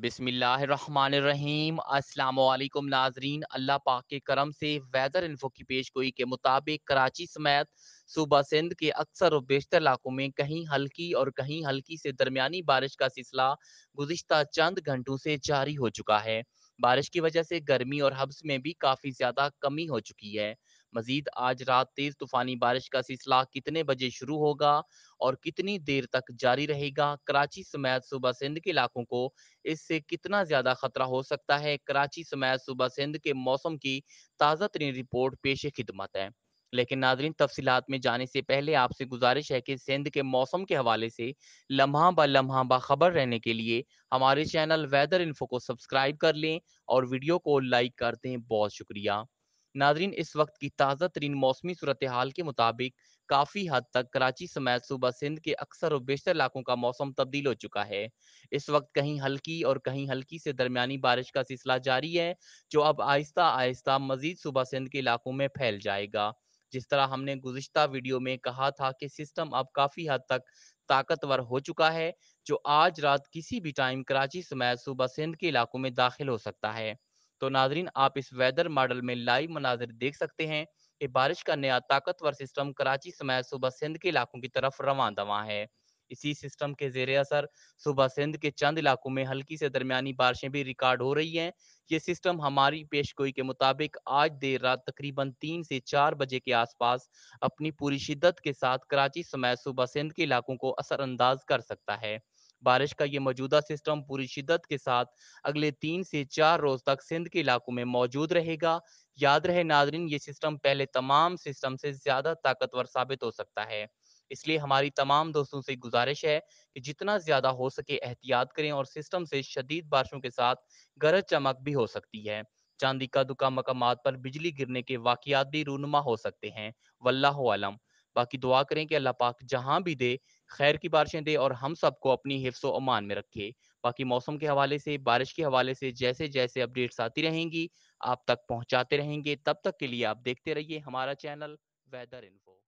बिसमीम असलकुम नाजरीन अल्लाह पाक के करम से वेदर इन्फो की पेश गोई के मुताबिक कराची समेत सूबा सिंध के अक्सर और बेशतर इलाकों में कहीं हल्की और कहीं हल्की से दरमियानी बारिश का सिलसिला गुजशत चंद घंटों से जारी हो चुका है बारिश की वजह से गर्मी और हब्स में भी काफ़ी ज़्यादा कमी हो चुकी है मजीद आज रात तेज तूफानी बारिश का सिलसिला कितने बजे शुरू होगा और कितनी देर तक जारी रहेगा कराची समेत सुबह सिंध के इलाकों को इससे कितना ज्यादा खतरा हो सकता है कराची समेत सुबह सिंध के मौसम की ताज़ा तरीन रिपोर्ट पेश खिदमत है लेकिन नाजरीन तफसीत में जाने से पहले आपसे गुजारिश है कि सिंध के मौसम के हवाले से लम्हा ब लम्हा बाखबर रहने के लिए हमारे चैनल वेदर इन्फो को सब्सक्राइब कर लें और वीडियो को लाइक कर दें बहुत शुक्रिया नाजरीन इस वक्त की ताज़ा तरीन मौसमी सूरत हाल के मुताबिक काफ़ी हद तक कराची समेत सुबह सिंध के अक्सर और बेशतर इलाकों का मौसम तब्दील हो चुका है इस वक्त कहीं हल्की और कहीं हल्की से दरमियानी बारिश का सिलसिला जारी है जो अब आहिस्ता आहिस्ता मजीद सुबह सिंध के इलाकों में फैल जाएगा जिस तरह हमने गुजशत वीडियो में कहा था कि सिस्टम अब काफ़ी हद तक ताकतवर हो चुका है जो आज रात किसी भी टाइम कराची समेत सुबह सिंध के इलाकों में दाखिल हो सकता है तो नाजरीन आप इस वेदर मॉडल में लाइव मनाजिर देख सकते हैं कि बारिश का नया ताकतवर सिस्टम कराची समय सुबह सिंध के इलाकों की तरफ रवा दवा है इसी सिस्टम के जेर असर सुबह सिंध के चंद इलाकों में हल्की से दरमियानी बारिशें भी रिकॉर्ड हो रही हैं ये सिस्टम हमारी पेशगोई के मुताबिक आज देर रात तकरीबन तीन से चार बजे के आसपास अपनी पूरी शिद्दत के साथ कराची समेत सुबह सिंध के इलाकों को असरअंदाज कर सकता है बारिश का ये मौजूदा सिस्टम पूरी शिद्दत के साथ अगले तीन से चार रोज तक सिंध के इलाकों में मौजूद रहेगा याद रहे नादरीन ये सिस्टम पहले तमाम सिस्टम से ज्यादा ताकतवर साबित हो सकता है इसलिए हमारी तमाम दोस्तों से गुजारिश है कि जितना ज्यादा हो सके एहतियात करें और सिस्टम से शदीद बारिशों के साथ गरज चमक भी हो सकती है चांदी का दुका मकाम पर बिजली गिरने के वाकियात भी रूनुमा हो सकते हैं वल्लाम बाकी दुआ करें कि अल्लाह पाक जहाँ भी दे खैर की बारिशें दे और हम सबको अपनी हिफ्स अमान में रखे बाकी मौसम के हवाले से बारिश के हवाले से जैसे जैसे अपडेट्स आती रहेंगी आप तक पहुँचाते रहेंगे तब तक के लिए आप देखते रहिए हमारा चैनल वेदर इन्फो